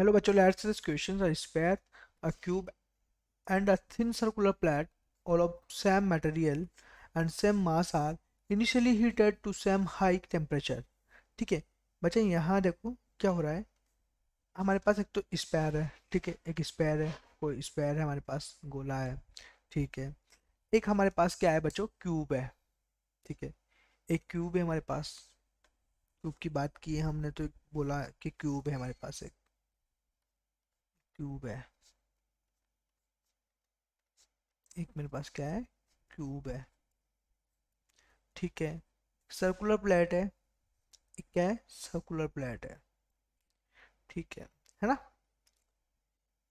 hello बच्चों let's this question are sphere a cube and a thin circular plate all of same material and same mass are initially heated to same high temperature ठीक है बच्चे यहाँ देखो क्या हो रहा है हमारे पास एक तो स्पेयर है ठीक है एक स्पेयर है कोई स्पेयर है हमारे पास गोला है ठीक है एक हमारे पास क्या है बच्चों क्यूब है ठीक है एक क्यूब है हमारे पास क्यूब की बात की है हमने तो बोला कि क्यूब है हमारे पास एक क्यूब है एक मेरे पास क्या है क्यूब है ठीक है सर्कुलर प्लेट है एक क्या है सर्कुलर प्लेट है ठीक है है ना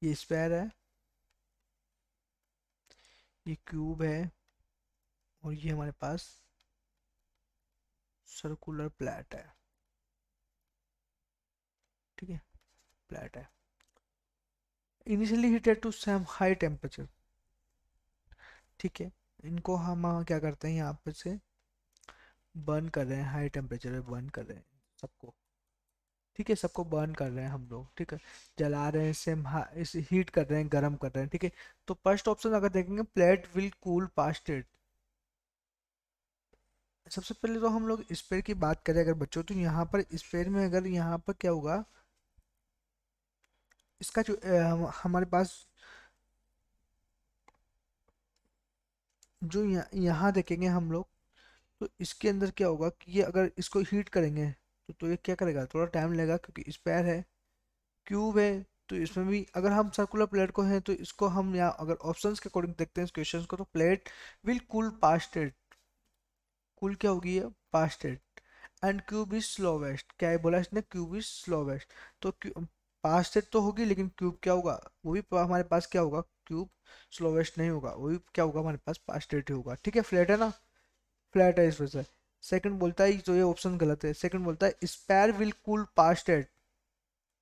ये स्क्वायर है ये क्यूब है और ये हमारे पास सर्कुलर प्लेट है ठीक है प्लेट है initially heated to same high temperature ठीक है इनको हम क्या करते हैं यहाँ पर से बर्न कर रहे हैं हाई टेम्परेचर पे बर्न कर रहे हैं सबको ठीक है सबको बर्न कर रहे हैं हम लोग ठीक है जला रहे हैं सेम इस हीट कर रहे हैं गर्म कर रहे हैं ठीक है तो फर्स्ट ऑप्शन अगर देखेंगे प्लेट विल कूल पास्टेड सबसे पहले तो हम लोग स्पेयर की बात करें अगर बच्चों तो यहाँ पर स्पेयर में अगर यहाँ पर क्या होगा इसका जो हमारे पास जो यह, यहाँ देखेंगे हम लोग तो इसके अंदर क्या होगा कि ये अगर इसको हीट करेंगे तो, तो ये क्या करेगा थोड़ा टाइम लगेगा क्योंकि स्पेयर है क्यूब है तो इसमें भी अगर हम सर्कुलर प्लेट को हैं तो इसको हम यहाँ अगर ऑप्शन के अकॉर्डिंग देखते हैं इस क्वेश्चन को तो plate will cool fastest cool क्या होगी ये fastest and cube is slowest क्या है बोला इसने क्यूब इज स्लोवेस्ट तो पास से तो होगी लेकिन क्यूब क्या होगा वो भी हमारे पास क्या होगा क्यूब स्लोवेस्ट नहीं होगा वो भी क्या होगा हमारे पास पास पास्ट ही होगा ठीक है फ्लैट है ना फ्लैट है इस वजह से सेकंड बोलता है जो तो ये ऑप्शन गलत है सेकंड बोलता है sphere will cool fastest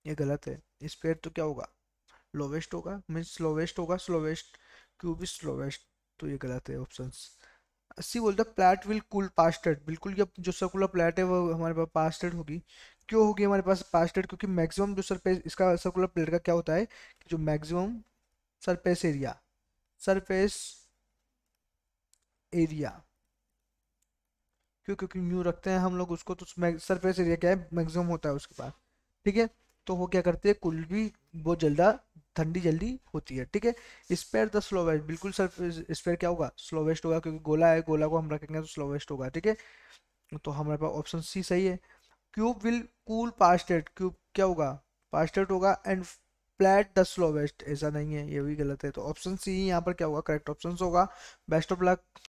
ये गलत है स्पेयर तो क्या होगा लोवेस्ट होगा मीन्स स्लोवेस्ट होगा स्लोवेस्ट क्यूब इज स्लोवेस्ट तो ये गलत है ऑप्शन सी हैं प्लेट विल कूल पास्टेड बिल्कुल ये जो सर्कुलर प्लेट है वो हमारे पास पास्टेड होगी क्यों होगी हमारे पास पास्टेड क्योंकि मैक्सिमम जो सरफेस इसका सर्कुलर प्लेट का क्या होता है कि जो maximum surface area surface area क्यों क्योंकि न्यू रखते हैं हम लोग उसको तो सरफेस एरिया क्या है मैक्सिमम होता है उसके पास ठीक है तो वो क्या करते हैं कुल भी बहुत जल्दा ठंडी जल्दी होती है ठीक है स्पेयर द स्लोवेस्ट बिल्कुल सर स्पेयर क्या होगा स्लोवेस्ट होगा क्योंकि गोला है गोला को हम रखेंगे तो स्लोवेस्ट होगा ठीक है तो हमारे पास ऑप्शन सी सही है cube will cool fastest cube क्या होगा पास्टेड होगा एंड फ्लैट द स्लोवेस्ट ऐसा नहीं है ये भी गलत है तो ऑप्शन सी यहाँ पर क्या होगा करेक्ट ऑप्शन होगा बेस्ट ऑफ लक